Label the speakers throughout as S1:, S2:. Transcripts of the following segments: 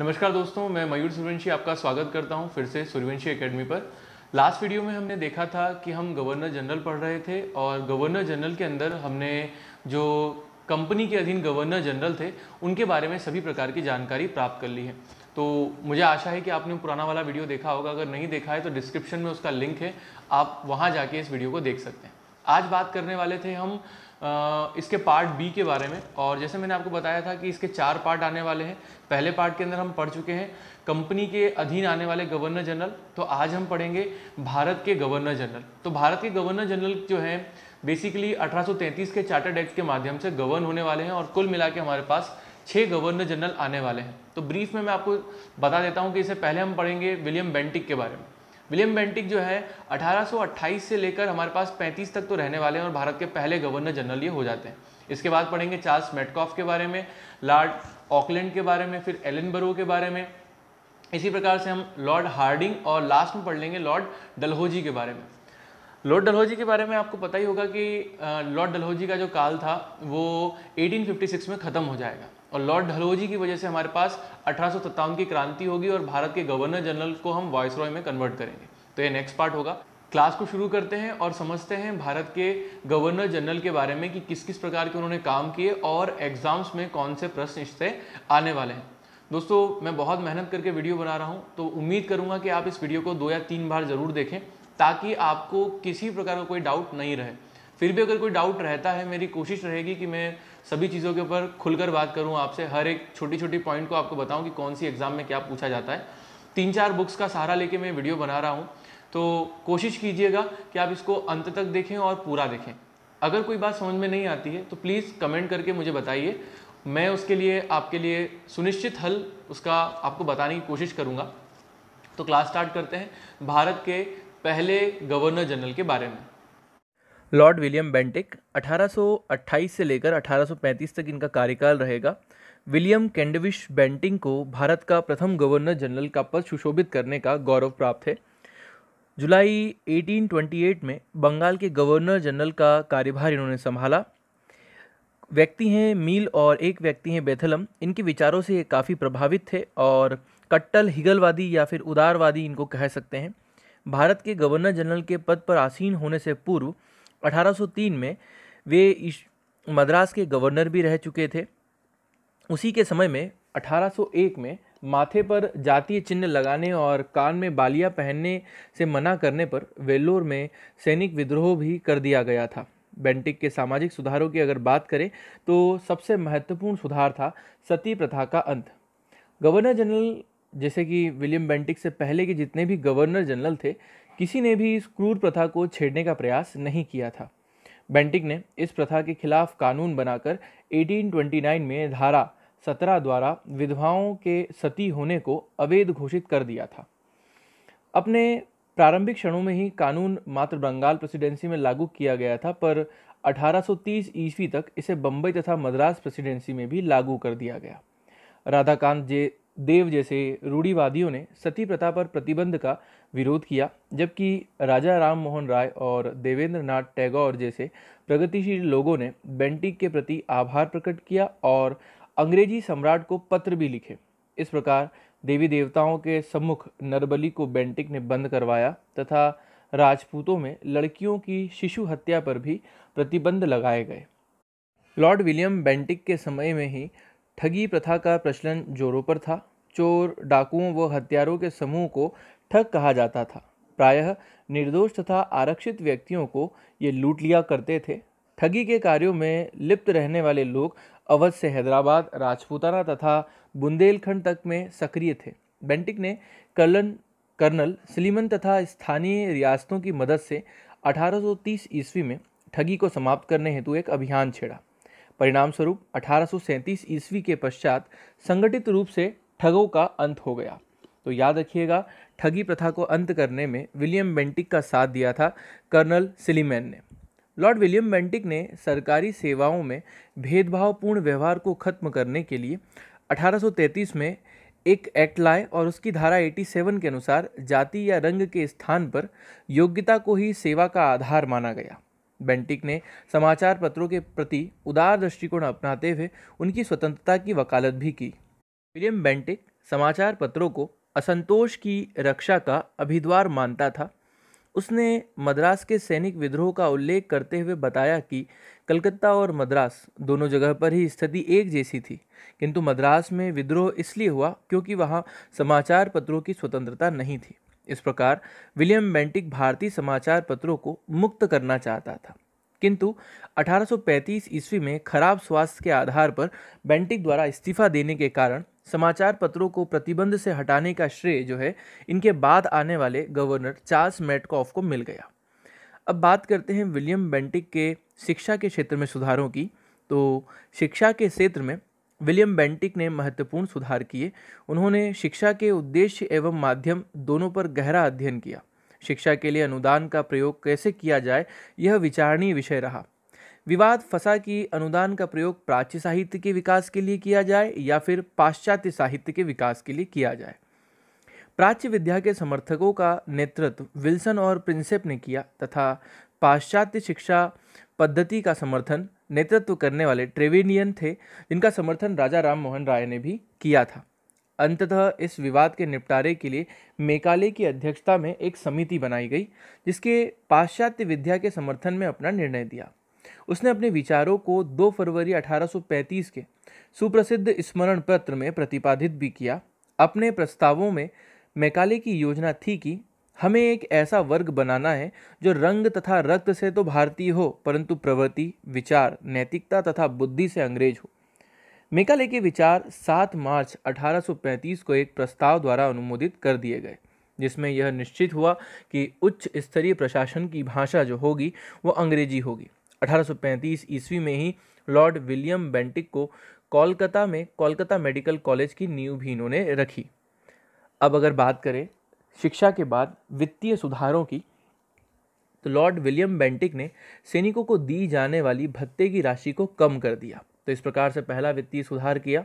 S1: नमस्कार दोस्तों मैं मयूर सूर्यवंशी आपका स्वागत करता हूं फिर से सूर्यवंशी एकेडमी पर लास्ट वीडियो में हमने देखा था कि हम गवर्नर जनरल पढ़ रहे थे और गवर्नर जनरल के अंदर हमने जो कंपनी के अधीन गवर्नर जनरल थे उनके बारे में सभी प्रकार की जानकारी प्राप्त कर ली है तो मुझे आशा है कि आपने पुराना वाला वीडियो देखा होगा अगर नहीं देखा है तो डिस्क्रिप्शन में उसका लिंक है आप वहाँ जाके इस वीडियो को देख सकते हैं आज बात करने वाले थे हम इसके पार्ट बी के बारे में और जैसे मैंने आपको बताया था कि इसके चार पार्ट आने वाले हैं पहले पार्ट के अंदर हम पढ़ चुके हैं कंपनी के अधीन आने वाले गवर्नर जनरल तो आज हम पढ़ेंगे भारत के गवर्नर जनरल तो भारत के गवर्नर जनरल जो हैं बेसिकली 1833 के चार्टर्ड एक्ट के माध्यम से गवर्न होने वाले हैं और कुल मिला के हमारे पास छः गवर्नर जनरल आने वाले हैं तो ब्रीफ में मैं आपको बता देता हूँ कि इससे पहले हम पढ़ेंगे विलियम बेंटिक के बारे में विलियम बेंटिक जो है 1828 से लेकर हमारे पास 35 तक तो रहने वाले हैं और भारत के पहले गवर्नर जनरल ये हो जाते हैं इसके बाद पढ़ेंगे चार्ल्स मेटकॉफ के बारे में लॉर्ड ऑकलैंड के बारे में फिर एलन बरो के बारे में इसी प्रकार से हम लॉर्ड हार्डिंग और लास्ट में पढ़ लेंगे लॉर्ड डलहौजी के बारे में लॉर्ड डलहौजी के बारे में आपको पता ही होगा कि लॉर्ड डलहौजी का जो काल था वो 1856 में ख़त्म हो जाएगा और लॉर्ड ढलोजी की वजह से हमारे पास अठारह की क्रांति होगी और भारत के गवर्नर जनरल को हम वॉइस में कन्वर्ट करेंगे तो ये नेक्स्ट पार्ट होगा क्लास को शुरू करते हैं और समझते हैं भारत के गवर्नर जनरल के बारे में कि किस किस प्रकार के उन्होंने काम किए और एग्जाम्स में कौन से प्रश्न इससे आने वाले हैं दोस्तों मैं बहुत मेहनत करके वीडियो बना रहा हूं तो उम्मीद करूंगा कि आप इस वीडियो को दो या तीन बार ज़रूर देखें ताकि आपको किसी प्रकार का कोई डाउट नहीं रहे फिर भी अगर कोई डाउट रहता है मेरी कोशिश रहेगी कि मैं सभी चीज़ों के ऊपर खुलकर बात करूँ आपसे हर एक छोटी छोटी पॉइंट को आपको बताऊँ कि कौन सी एग्ज़ाम में क्या पूछा जाता है तीन चार बुक्स का सहारा लेके मैं वीडियो बना रहा हूँ तो कोशिश कीजिएगा कि आप इसको अंत तक देखें और पूरा देखें अगर कोई बात समझ में नहीं आती है तो प्लीज़ कमेंट करके मुझे बताइए मैं उसके लिए आपके लिए सुनिश्चित हल उसका आपको बताने की कोशिश करूँगा तो क्लास स्टार्ट करते हैं भारत के पहले गवर्नर जनरल के बारे में लॉर्ड विलियम बेंटिक 1828 से लेकर 1835 तक इनका कार्यकाल रहेगा विलियम कैंडविश बेंटिंग को भारत का प्रथम गवर्नर जनरल का पद सुशोभित करने का गौरव प्राप्त है जुलाई 1828 में बंगाल के गवर्नर जनरल का कार्यभार इन्होंने संभाला व्यक्ति हैं मील और एक व्यक्ति हैं बेथलम इनके विचारों से ये काफ़ी प्रभावित थे और कट्टल हिगलवादी या फिर उदारवादी इनको कह सकते हैं भारत के गवर्नर जनरल के पद पर आसीन होने से पूर्व 1803 में वे मद्रास के गवर्नर भी रह चुके थे उसी के समय में 1801 में माथे पर जातीय चिन्ह लगाने और कान में बालियां पहनने से मना करने पर वेल्लोर में सैनिक विद्रोह भी कर दिया गया था बेंटिक के सामाजिक सुधारों की अगर बात करें तो सबसे महत्वपूर्ण सुधार था सती प्रथा का अंत गवर्नर जनरल जैसे कि विलियम बेंटिक से पहले के जितने भी गवर्नर जनरल थे किसी ने भी इस क्रूर प्रथा को छेड़ने का प्रयास नहीं किया था बेंटिक ने इस प्रथा के खिलाफ कानून बनाकर 1829 में धारा सत्रह द्वारा विधवाओं के सती होने को अवैध घोषित कर दिया था अपने प्रारंभिक क्षणों में ही कानून मात्र बंगाल प्रेसिडेंसी में लागू किया गया था पर 1830 ईस्वी तक इसे बम्बई तथा मद्रास प्रेसिडेंसी में भी लागू कर दिया गया राधाकांत जे देव जैसे रूढ़ीवादियों ने सती प्रथा पर प्रतिबंध का विरोध किया जबकि राजा राम मोहन राय और देवेंद्र नाथ टैगोर जैसे प्रगतिशील लोगों ने बेंटिक के प्रति आभार प्रकट किया और अंग्रेजी सम्राट को पत्र भी लिखे इस प्रकार देवी देवताओं के सम्मुख नरबली को बेंटिक ने बंद करवाया तथा राजपूतों में लड़कियों की शिशु हत्या पर भी प्रतिबंध लगाए गए लॉर्ड विलियम बेंटिक के समय में ही ठगी प्रथा का प्रचलन जोरों पर था चोर डाकुओं व हत्यारों के समूह को ठग कहा जाता था प्रायः निर्दोष तथा आरक्षित व्यक्तियों को ये लूट लिया करते थे ठगी के कार्यों में लिप्त रहने वाले लोग अवध से हैदराबाद राजपूताना तथा बुंदेलखंड तक में सक्रिय थे बेंटिक ने कर्लन कर्नल सलीमन तथा स्थानीय रियासतों की मदद से 1830 ईस्वी में ठगी को समाप्त करने हेतु एक अभियान छेड़ा परिणामस्वरूप अठारह ईस्वी के पश्चात संगठित रूप से ठगों का अंत हो गया तो याद रखिएगा ठगी प्रथा को अंत करने में विलियम बेंटिक का साथ दिया था कर्नल सिलीमैन ने लॉर्ड विलियम बेंटिक ने सरकारी सेवाओं में भेदभावपूर्ण व्यवहार को खत्म करने के लिए 1833 में एक एक्ट लाए और उसकी धारा 87 के अनुसार जाति या रंग के स्थान पर योग्यता को ही सेवा का आधार माना गया बेंटिक ने समाचार पत्रों के प्रति उदार दृष्टिकोण अपनाते हुए उनकी स्वतंत्रता की वकालत भी की विलियम बेंटिक समाचार पत्रों को असंतोष की रक्षा का अभिद्वार मानता था उसने मद्रास के सैनिक विद्रोह का उल्लेख करते हुए बताया कि कलकत्ता और मद्रास दोनों जगह पर ही स्थिति एक जैसी थी किंतु मद्रास में विद्रोह इसलिए हुआ क्योंकि वहाँ समाचार पत्रों की स्वतंत्रता नहीं थी इस प्रकार विलियम बेंटिक भारतीय समाचार पत्रों को मुक्त करना चाहता था किंतु 1835 ईस्वी में खराब स्वास्थ्य के आधार पर बेंटिक द्वारा इस्तीफा देने के कारण समाचार पत्रों को प्रतिबंध से हटाने का श्रेय जो है इनके बाद आने वाले गवर्नर चार्ल्स मेटकॉफ को मिल गया अब बात करते हैं विलियम बेंटिक के शिक्षा के क्षेत्र में सुधारों की तो शिक्षा के क्षेत्र में विलियम बेंटिक ने महत्वपूर्ण सुधार किए उन्होंने शिक्षा के उद्देश्य एवं माध्यम दोनों पर गहरा अध्ययन किया शिक्षा के लिए अनुदान का प्रयोग कैसे किया जाए यह विचारणीय विषय रहा विवाद फंसा कि अनुदान का प्रयोग प्राच्य साहित्य के विकास के लिए किया जाए या फिर पाश्चात्य साहित्य के विकास के लिए किया जाए प्राच्य विद्या के समर्थकों का नेतृत्व विल्सन और प्रिंसेप ने किया तथा पाश्चात्य शिक्षा पद्धति का समर्थन नेतृत्व करने वाले ट्रेवेनियन थे जिनका समर्थन राजा राम मोहन राय ने भी किया था अंततः इस विवाद के निपटारे के लिए मेकाले की अध्यक्षता में एक समिति बनाई गई जिसके पाश्चात्य विद्या के समर्थन में अपना निर्णय दिया उसने अपने विचारों को 2 फरवरी 1835 के सुप्रसिद्ध स्मरण पत्र में प्रतिपादित भी किया अपने प्रस्तावों में मेकाले की योजना थी कि हमें एक ऐसा वर्ग बनाना है जो रंग तथा रक्त से तो भारतीय हो परंतु प्रवृत्ति विचार नैतिकता तथा बुद्धि से अंग्रेज हो मेकाले के विचार 7 मार्च 1835 को एक प्रस्ताव द्वारा अनुमोदित कर दिए गए जिसमें यह निश्चित हुआ कि उच्च स्तरीय प्रशासन की भाषा जो होगी वो अंग्रेजी होगी 1835 ईस्वी में ही लॉर्ड विलियम बेंटिक को कोलकाता में कोलकाता मेडिकल कॉलेज की नींव भी इन्होंने रखी अब अगर बात करें शिक्षा के बाद वित्तीय सुधारों की तो लॉर्ड विलियम बेंटिक ने सैनिकों को दी जाने वाली भत्ते की राशि को कम कर दिया तो इस प्रकार से पहला वित्तीय सुधार किया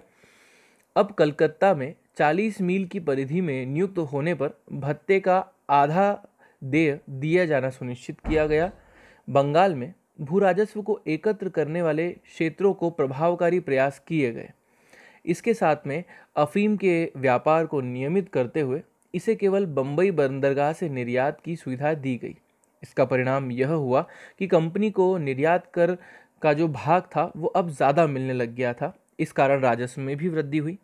S1: अब कलकत्ता में 40 मील की परिधि में नियुक्त होने पर भत्ते का आधा देय दिया जाना सुनिश्चित किया गया बंगाल में भू राजस्व को एकत्र करने वाले क्षेत्रों को प्रभावकारी प्रयास किए गए इसके साथ में अफीम के व्यापार को नियमित करते हुए इसे केवल बम्बई बंदरगाह से निर्यात की सुविधा दी गई इसका परिणाम यह हुआ कि कंपनी को निर्यात कर का जो भाग था वो अब ज़्यादा मिलने लग गया था इस कारण राजस्व में भी वृद्धि हुई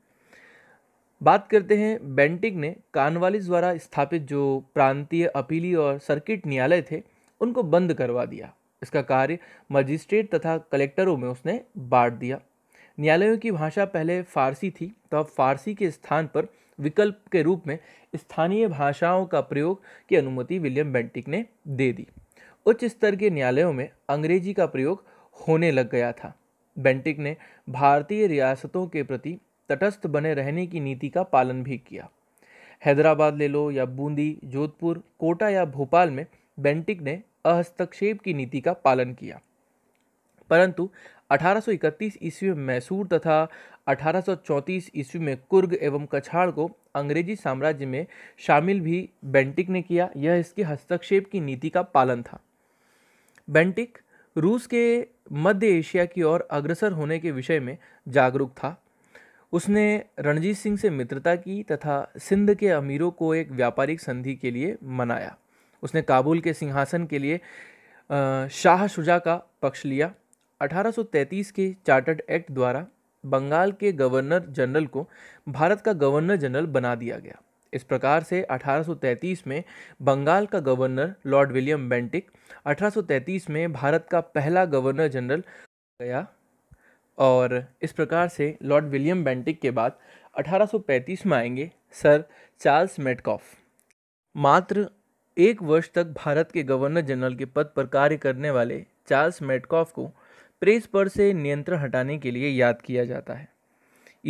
S1: बात करते हैं बेंटिक ने कानवालिस द्वारा स्थापित जो प्रांतीय अपीली और सर्किट न्यायालय थे उनको बंद करवा दिया इसका कार्य मजिस्ट्रेट तथा कलेक्टरों में उसने बांट दिया न्यायालयों की भाषा पहले फारसी थी तो अब फारसी के स्थान पर विकल्प के रूप में स्थानीय भाषाओं का प्रयोग की अनुमति विलियम बेंटिक ने दे दी उच्च स्तर के न्यायालयों में अंग्रेजी का प्रयोग होने लग गया था बेंटिक ने भारतीय रियासतों के प्रति तटस्थ बने रहने की नीति का पालन भी किया हैदराबाद ले लो या बूंदी जोधपुर कोटा या भोपाल में बेंटिक ने अहस्तक्षेप की नीति का पालन किया परंतु 1831 ईस्वी में मैसूर तथा 1834 ईस्वी में कुर्ग एवं कछाड़ को अंग्रेजी साम्राज्य में शामिल भी बेंटिक ने किया यह इसके हस्तक्षेप की नीति का पालन था बेंटिक रूस के मध्य एशिया की ओर अग्रसर होने के विषय में जागरूक था उसने रणजीत सिंह से मित्रता की तथा सिंध के अमीरों को एक व्यापारिक संधि के लिए मनाया उसने काबुल के सिंहासन के लिए शाह शुजा का पक्ष लिया 1833 के चार्टर्ड एक्ट द्वारा बंगाल के गवर्नर जनरल को भारत का गवर्नर जनरल बना दिया गया इस प्रकार से 1833 में बंगाल का गवर्नर लॉर्ड विलियम बेंटिक 1833 में भारत का पहला गवर्नर जनरल गया और इस प्रकार से लॉर्ड विलियम बेंटिक के बाद 1835 में आएंगे सर चार्ल्स मेटकॉफ मात्र एक वर्ष तक भारत के गवर्नर जनरल के पद पर कार्य करने वाले चार्ल्स मेटकॉफ को प्रेस पर से नियंत्रण हटाने के लिए याद किया जाता है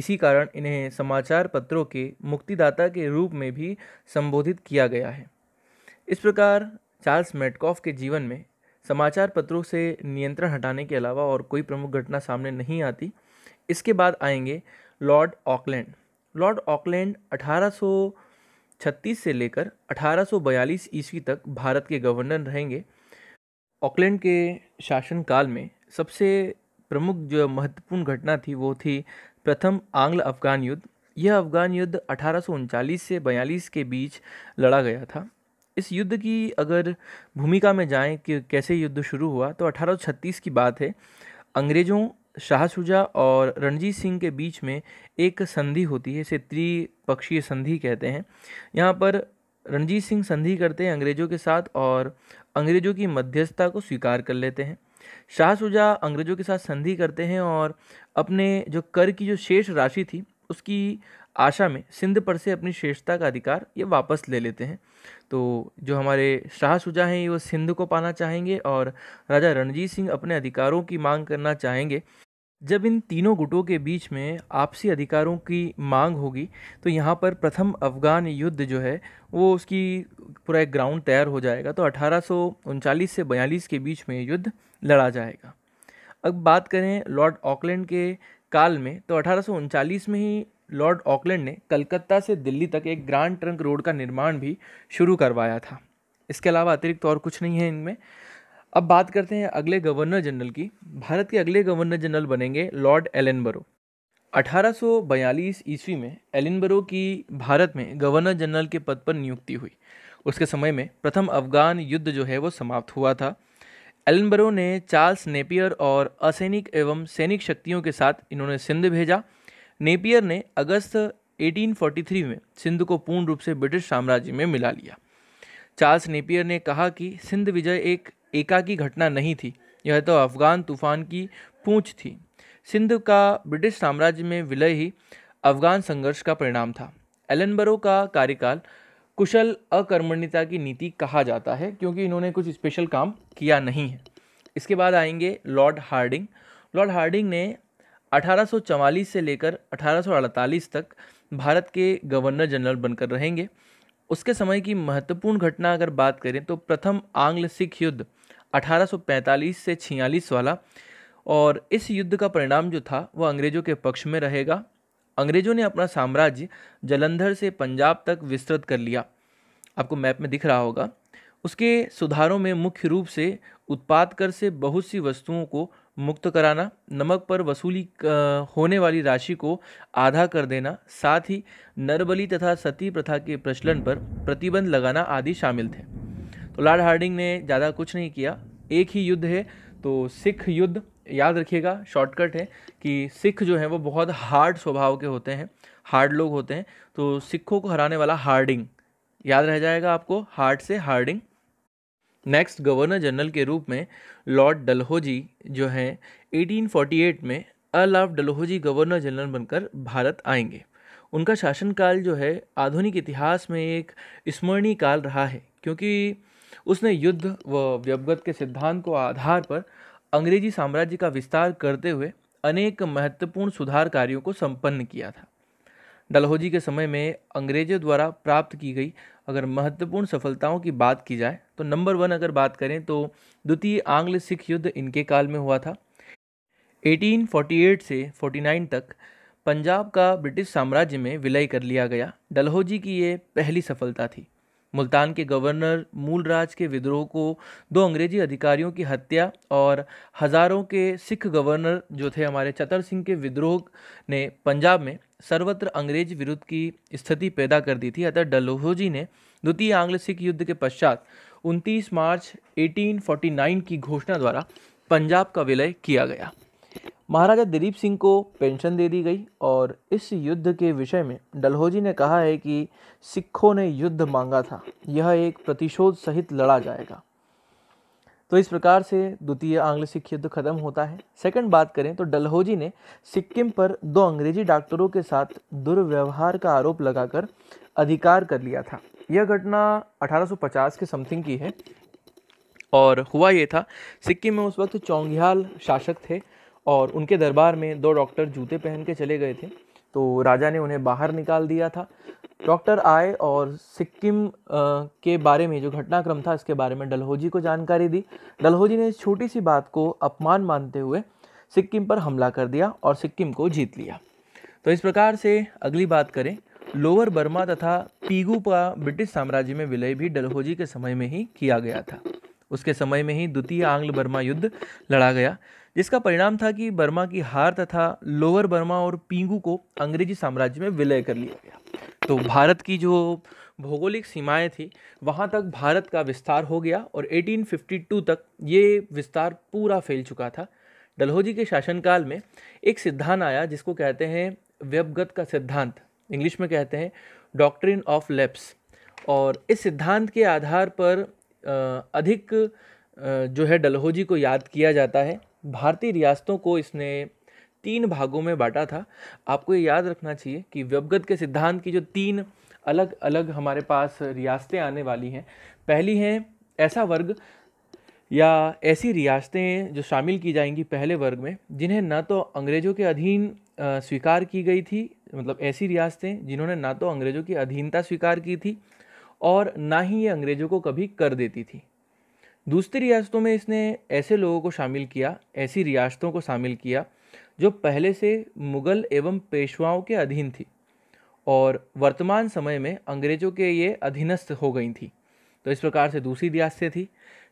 S1: इसी कारण इन्हें समाचार पत्रों के मुक्तिदाता के रूप में भी संबोधित किया गया है इस प्रकार चार्ल्स मेटकॉफ के जीवन में समाचार पत्रों से नियंत्रण हटाने के अलावा और कोई प्रमुख घटना सामने नहीं आती इसके बाद आएंगे लॉर्ड ऑकलैंड लॉर्ड ऑकलैंड 1836 से लेकर 1842 ईस्वी तक भारत के गवर्नर रहेंगे ऑकलैंड के शासनकाल में सबसे प्रमुख जो महत्वपूर्ण घटना थी वो थी प्रथम आंग्ल अफगान युद्ध यह अफगान युद्ध अठारह से बयालीस के बीच लड़ा गया था इस युद्ध की अगर भूमिका में जाएं कि कैसे युद्ध शुरू हुआ तो 1836 की बात है अंग्रेज़ों शाह शुजा और रणजीत सिंह के बीच में एक संधि होती है इसे त्रिपक्षीय संधि कहते हैं यहाँ पर रणजीत सिंह संधि करते हैं अंग्रेज़ों के साथ और अंग्रेज़ों की मध्यस्थता को स्वीकार कर लेते हैं शाह शुजा अंग्रेज़ों के साथ संधि करते हैं और अपने जो कर की जो शेष राशि थी उसकी आशा में सिंध पर से अपनी श्रेष्ठता का अधिकार ये वापस ले लेते हैं तो जो हमारे शाह शुजा हैं वो सिंध को पाना चाहेंगे और राजा रणजीत सिंह अपने अधिकारों की मांग करना चाहेंगे जब इन तीनों गुटों के बीच में आपसी अधिकारों की मांग होगी तो यहाँ पर प्रथम अफ़गान युद्ध जो है वो उसकी पूरा एक ग्राउंड तैयार हो जाएगा तो अठारह से बयालीस के बीच में युद्ध लड़ा जाएगा अब बात करें लॉर्ड ऑकलैंड के काल में तो अठारह में ही लॉर्ड ऑकलैंड ने कलकत्ता से दिल्ली तक एक ग्रांड ट्रंक रोड का निर्माण भी शुरू करवाया था इसके अलावा अतिरिक्त और कुछ नहीं है इनमें अब बात करते हैं अगले गवर्नर जनरल की भारत के अगले गवर्नर जनरल बनेंगे लॉर्ड एलनबरो 1842 ईस्वी में एलिनबरो की भारत में गवर्नर जनरल के पद पर नियुक्ति हुई उसके समय में प्रथम अफगान युद्ध जो है वो समाप्त हुआ था एलनबरो ने चार्ल्स नेपियर और असैनिक एवं सैनिक शक्तियों के साथ इन्होंने सिंध भेजा नेपियर ने अगस्त 1843 में सिंध को पूर्ण रूप से ब्रिटिश साम्राज्य में मिला लिया चार्ल्स नेपियर ने कहा कि सिंध विजय एक एकाकी घटना नहीं थी यह तो अफगान तूफान की पूंछ थी सिंध का ब्रिटिश साम्राज्य में विलय ही अफगान संघर्ष का परिणाम था एलनबरो का कार्यकाल कुशल अकर्मण्यता की नीति कहा जाता है क्योंकि इन्होंने कुछ स्पेशल काम किया नहीं है इसके बाद आएंगे लॉर्ड हार्डिंग लॉर्ड हार्डिंग ने 1844 से लेकर 1848 तक भारत के गवर्नर जनरल बनकर रहेंगे उसके समय की महत्वपूर्ण घटना अगर बात करें तो प्रथम आंग्ल सिख युद्ध 1845 से छियालीस वाला और इस युद्ध का परिणाम जो था वह अंग्रेज़ों के पक्ष में रहेगा अंग्रेजों ने अपना साम्राज्य जलंधर से पंजाब तक विस्तृत कर लिया आपको मैप में दिख रहा होगा उसके सुधारों में मुख्य रूप से उत्पाद कर से बहुत सी वस्तुओं को मुक्त कराना नमक पर वसूली होने वाली राशि को आधा कर देना साथ ही नरबली तथा सती प्रथा के प्रचलन पर प्रतिबंध लगाना आदि शामिल थे तो लॉर्ड हार्डिंग ने ज़्यादा कुछ नहीं किया एक ही युद्ध है तो सिख युद्ध याद रखिएगा शॉर्टकट है कि सिख जो है वो बहुत हार्ड स्वभाव के होते हैं हार्ड लोग होते हैं तो सिखों को हराने वाला हार्डिंग याद रह जाएगा आपको हार्ड से हार्डिंग नेक्स्ट गवर्नर जनरल के रूप में लॉर्ड डलहोजी जो हैं 1848 में अल ऑफ गवर्नर जनरल बनकर भारत आएंगे उनका शासनकाल जो है आधुनिक इतिहास में एक स्मरणीय काल रहा है क्योंकि उसने युद्ध व व्यवगत के सिद्धांत को आधार पर अंग्रेजी साम्राज्य का विस्तार करते हुए अनेक महत्वपूर्ण सुधार कार्यों को संपन्न किया था डलहौजी के समय में अंग्रेजों द्वारा प्राप्त की गई अगर महत्वपूर्ण सफलताओं की बात की जाए तो नंबर वन अगर बात करें तो द्वितीय आंग्ल सिख युद्ध इनके काल में हुआ था 1848 से 49 तक पंजाब का ब्रिटिश साम्राज्य में विलय कर लिया गया डलहौजी की ये पहली सफलता थी मुल्तान के गवर्नर मूलराज के विद्रोह को दो अंग्रेजी अधिकारियों की हत्या और हज़ारों के सिख गवर्नर जो थे हमारे चतर सिंह के विद्रोह ने पंजाब में सर्वत्र अंग्रेज विरुद्ध की स्थिति पैदा कर दी थी अतः डलहौजी ने द्वितीय आंग्ल सिख युद्ध के पश्चात 29 मार्च 1849 की घोषणा द्वारा पंजाब का विलय किया गया महाराजा दिलीप सिंह को पेंशन दे दी गई और इस युद्ध के विषय में डलहौजी ने कहा है कि सिखों ने युद्ध मांगा था यह एक प्रतिशोध सहित लड़ा जाएगा तो इस प्रकार से द्वितीय आंग्ल सिख युद्ध खत्म होता है सेकंड बात करें तो डलहौजी ने सिक्किम पर दो अंग्रेजी डॉक्टरों के साथ दुर्व्यवहार का आरोप लगाकर अधिकार कर लिया था यह घटना 1850 के समथिंग की है और हुआ ये था सिक्किम में उस वक्त चौंग्याल शासक थे और उनके दरबार में दो डॉक्टर जूते पहन के चले गए थे तो राजा ने उन्हें बाहर निकाल दिया था डॉक्टर आए और सिक्किम के बारे में जो घटनाक्रम था इसके बारे में डलहौजी को जानकारी दी डलहौजी ने इस छोटी सी बात को अपमान मानते हुए सिक्किम पर हमला कर दिया और सिक्किम को जीत लिया तो इस प्रकार से अगली बात करें लोअर बर्मा तथा पीगू का ब्रिटिश साम्राज्य में विलय भी डलहौजी के समय में ही किया गया था उसके समय में ही द्वितीय आंग्ल बर्मा युद्ध लड़ा गया जिसका परिणाम था कि बर्मा की हार तथा लोअर बर्मा और पिंगू को अंग्रेजी साम्राज्य में विलय कर लिया गया तो भारत की जो भौगोलिक सीमाएं थी वहाँ तक भारत का विस्तार हो गया और 1852 तक ये विस्तार पूरा फैल चुका था डलहौजी के शासनकाल में एक सिद्धांत आया जिसको कहते हैं व्यवगत का सिद्धांत इंग्लिश में कहते हैं डॉक्ट्रिन ऑफ लेप्स और इस सिद्धांत के आधार पर अधिक जो है डलहौजी को याद किया जाता है भारतीय रियासतों को इसने तीन भागों में बांटा था आपको ये याद रखना चाहिए कि व्यवगत के सिद्धांत की जो तीन अलग अलग हमारे पास रियासतें आने वाली हैं पहली हैं ऐसा वर्ग या ऐसी रियासतें जो शामिल की जाएंगी पहले वर्ग में जिन्हें ना तो अंग्रेज़ों के अधीन स्वीकार की गई थी मतलब ऐसी रियासतें जिन्होंने ना तो अंग्रेज़ों की अधीनता स्वीकार की थी और ना ही ये अंग्रेज़ों को कभी कर देती थी दूसरी रियासतों में इसने ऐसे लोगों को शामिल किया ऐसी रियासतों को शामिल किया जो पहले से मुग़ल एवं पेशवाओं के अधीन थी और वर्तमान समय में अंग्रेज़ों के ये अधीनस्थ हो गई थी तो इस प्रकार से दूसरी रियासतें थी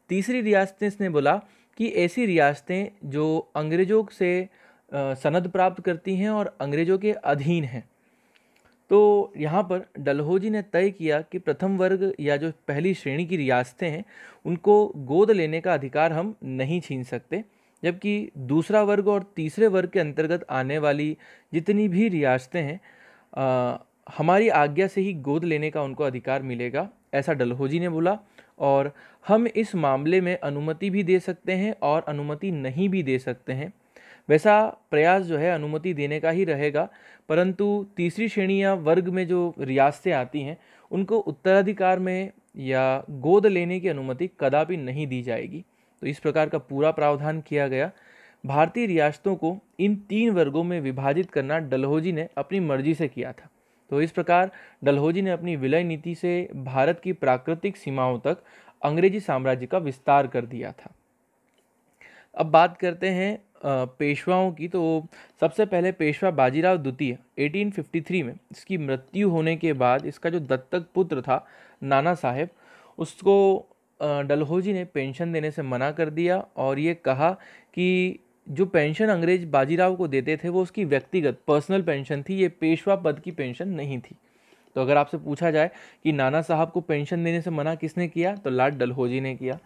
S1: तीसरी रियासतें इसने बोला कि ऐसी रियासतें जो अंग्रेज़ों से सनद प्राप्त करती हैं और अंग्रेज़ों के अधीन हैं तो यहाँ पर डलहोजी ने तय किया कि प्रथम वर्ग या जो पहली श्रेणी की रियासतें हैं उनको गोद लेने का अधिकार हम नहीं छीन सकते जबकि दूसरा वर्ग और तीसरे वर्ग के अंतर्गत आने वाली जितनी भी रियासतें हैं आ, हमारी आज्ञा से ही गोद लेने का उनको अधिकार मिलेगा ऐसा डलहोजी ने बोला और हम इस मामले में अनुमति भी दे सकते हैं और अनुमति नहीं भी दे सकते हैं वैसा प्रयास जो है अनुमति देने का ही रहेगा परंतु तीसरी श्रेणी या वर्ग में जो रियासतें आती हैं उनको उत्तराधिकार में या गोद लेने की अनुमति कदापि नहीं दी जाएगी तो इस प्रकार का पूरा प्रावधान किया गया भारतीय रियासतों को इन तीन वर्गों में विभाजित करना डलहौजी ने अपनी मर्जी से किया था तो इस प्रकार डलहौजी ने अपनी विलय नीति से भारत की प्राकृतिक सीमाओं तक अंग्रेजी साम्राज्य का विस्तार कर दिया था अब बात करते हैं पेशवाओं की तो सबसे पहले पेशवा बाजीराव द्वितीय 1853 में इसकी मृत्यु होने के बाद इसका जो दत्तक पुत्र था नाना साहेब उसको डलहौजी ने पेंशन देने से मना कर दिया और ये कहा कि जो पेंशन अंग्रेज बाजीराव को देते थे वो उसकी व्यक्तिगत पर्सनल पेंशन थी ये पेशवा पद की पेंशन नहीं थी तो अगर आपसे पूछा जाए कि नाना साहब को पेंशन देने से मना किसने किया तो लाड डलहौजी ने किया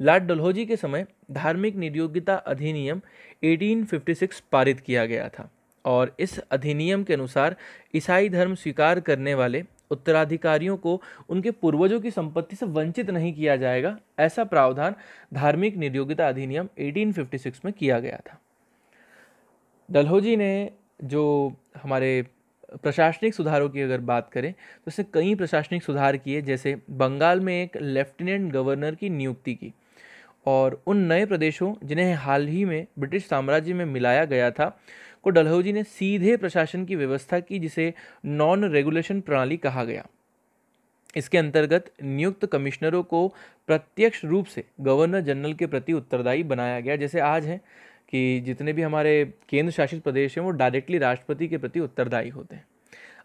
S1: लॉर्ड डलहौजी के समय धार्मिक नियोग्यता अधिनियम 1856 पारित किया गया था और इस अधिनियम के अनुसार ईसाई धर्म स्वीकार करने वाले उत्तराधिकारियों को उनके पूर्वजों की संपत्ति से वंचित नहीं किया जाएगा ऐसा प्रावधान धार्मिक नियोग्यता अधिनियम 1856 में किया गया था डलहौजी ने जो हमारे प्रशासनिक सुधारों की अगर बात करें तो इसने कई प्रशासनिक सुधार किए जैसे बंगाल में एक लेफ्टिनेंट गवर्नर की नियुक्ति की और उन नए प्रदेशों जिन्हें हाल ही में ब्रिटिश साम्राज्य में मिलाया गया था को डलहौजी ने सीधे प्रशासन की व्यवस्था की जिसे नॉन रेगुलेशन प्रणाली कहा गया इसके अंतर्गत नियुक्त कमिश्नरों को प्रत्यक्ष रूप से गवर्नर जनरल के प्रति उत्तरदायी बनाया गया जैसे आज है कि जितने भी हमारे केंद्र शासित प्रदेश हैं वो डायरेक्टली राष्ट्रपति के प्रति उत्तरदायी होते हैं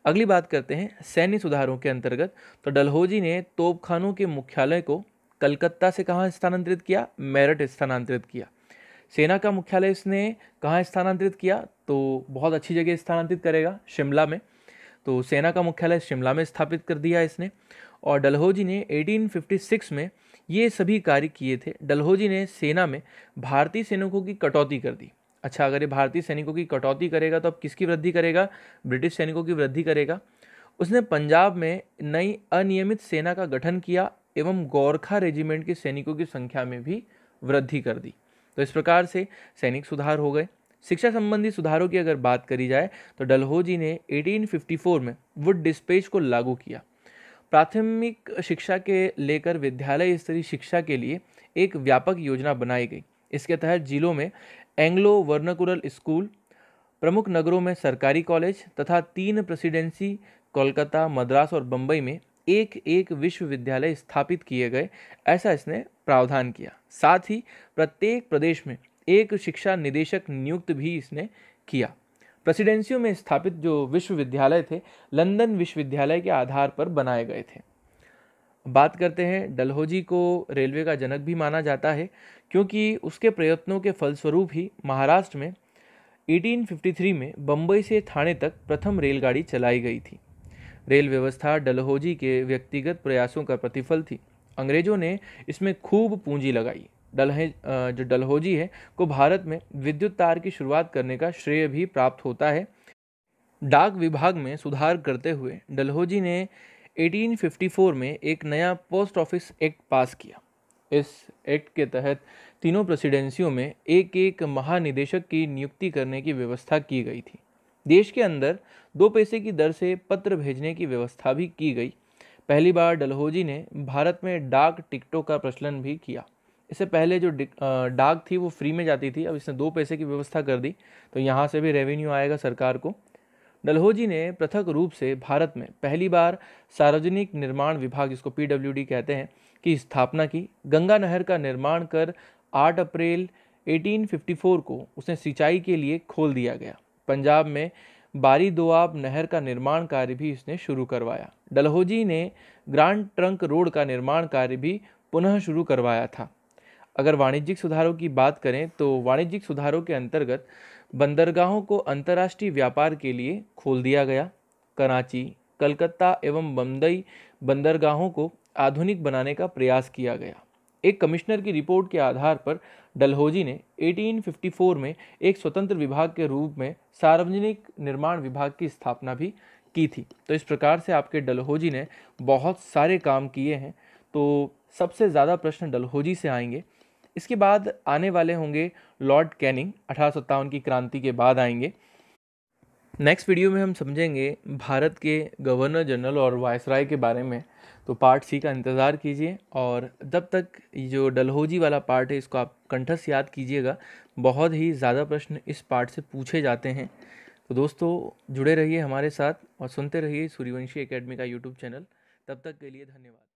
S1: अगली बात करते हैं सैन्य सुधारों के अंतर्गत तो डलहौजी ने तोपखानों के मुख्यालय को कलकत्ता से कहाँ स्थानांतरित किया मेरठ स्थानांतरित किया सेना का मुख्यालय इसने कहाँ स्थानांतरित किया तो बहुत अच्छी जगह स्थानांतरित करेगा शिमला में तो सेना का मुख्यालय शिमला में स्थापित कर दिया इसने और डलहौजी ने 1856 में ये सभी कार्य किए थे डलहौजी ने सेना में भारतीय सैनिकों की कटौती कर दी अच्छा अगर ये भारतीय सैनिकों की कटौती करेगा तो अब किसकी वृद्धि करेगा ब्रिटिश सैनिकों की वृद्धि करेगा उसने पंजाब में नई अनियमित सेना का गठन किया एवं गोरखा रेजिमेंट के सैनिकों की संख्या में भी वृद्धि कर दी तो इस प्रकार से सैनिक सुधार हो गए शिक्षा संबंधी सुधारों की अगर बात करी जाए तो डलहोजी ने 1854 में वुड डिस्पेच को लागू किया प्राथमिक शिक्षा के लेकर विद्यालय स्तरीय शिक्षा के लिए एक व्यापक योजना बनाई गई इसके तहत जिलों में एंग्लो वर्नाकुलर स्कूल प्रमुख नगरों में सरकारी कॉलेज तथा तीन प्रेसिडेंसी कोलकाता मद्रास और बम्बई में एक एक विश्वविद्यालय स्थापित किए गए ऐसा इसने प्रावधान किया साथ ही प्रत्येक प्रदेश में एक शिक्षा निदेशक नियुक्त भी इसने किया प्रेसिडेंसियों में स्थापित जो विश्वविद्यालय थे लंदन विश्वविद्यालय के आधार पर बनाए गए थे बात करते हैं डलहौजी को रेलवे का जनक भी माना जाता है क्योंकि उसके प्रयत्नों के फलस्वरूप ही महाराष्ट्र में 1853 में बम्बई से थाने तक प्रथम रेलगाड़ी चलाई गई थी रेल व्यवस्था डलहौजी के व्यक्तिगत प्रयासों का प्रतिफल थी अंग्रेजों ने इसमें खूब पूंजी लगाई डलहे जो डलहौजी है को भारत में विद्युत तार की शुरुआत करने का श्रेय भी प्राप्त होता है डाक विभाग में सुधार करते हुए डलहौजी ने 1854 में एक नया पोस्ट ऑफिस एक्ट पास किया इस एक्ट के तहत तीनों प्रेसिडेंसियों में एक एक महानिदेशक की नियुक्ति करने की व्यवस्था की गई थी देश के अंदर दो पैसे की दर से पत्र भेजने की व्यवस्था भी की गई पहली बार डलहौजी ने भारत में डाक टिकटों का प्रचलन भी किया इससे पहले जो डाक थी वो फ्री में जाती थी अब इसने दो पैसे की व्यवस्था कर दी तो यहाँ से भी रेवेन्यू आएगा सरकार को डलहौजी ने पृथक रूप से भारत में पहली बार सार्वजनिक निर्माण विभाग जिसको पीडब्ल्यूडी कहते हैं की स्थापना की गंगा नहर का निर्माण कर 8 अप्रैल 1854 को उसे सिंचाई के लिए खोल दिया गया पंजाब में बारी दोआब नहर का निर्माण कार्य भी इसने शुरू करवाया डलहौजी ने ग्रांड ट्रंक रोड का निर्माण कार्य भी पुनः शुरू करवाया था अगर वाणिज्यिक सुधारों की बात करें तो वाणिज्यिक सुधारों के अंतर्गत बंदरगाहों को अंतर्राष्ट्रीय व्यापार के लिए खोल दिया गया कराची कलकत्ता एवं बम्बई बंदरगाहों को आधुनिक बनाने का प्रयास किया गया एक कमिश्नर की रिपोर्ट के आधार पर डलहौजी ने 1854 में एक स्वतंत्र विभाग के रूप में सार्वजनिक निर्माण विभाग की स्थापना भी की थी तो इस प्रकार से आपके डलहौजी ने बहुत सारे काम किए हैं तो सबसे ज़्यादा प्रश्न डलहौजी से आएंगे इसके बाद आने वाले होंगे लॉर्ड कैनिंग अठारह की क्रांति के बाद आएंगे नेक्स्ट वीडियो में हम समझेंगे भारत के गवर्नर जनरल और वायसराय के बारे में तो पार्ट सी का इंतज़ार कीजिए और तब तक जो डलहौजी वाला पार्ट है इसको आप कंठस्थ याद कीजिएगा बहुत ही ज़्यादा प्रश्न इस पार्ट से पूछे जाते हैं तो दोस्तों जुड़े रहिए हमारे साथ और सुनते रहिए सूर्यवंशी एकेडमी का यूट्यूब चैनल तब तक के लिए धन्यवाद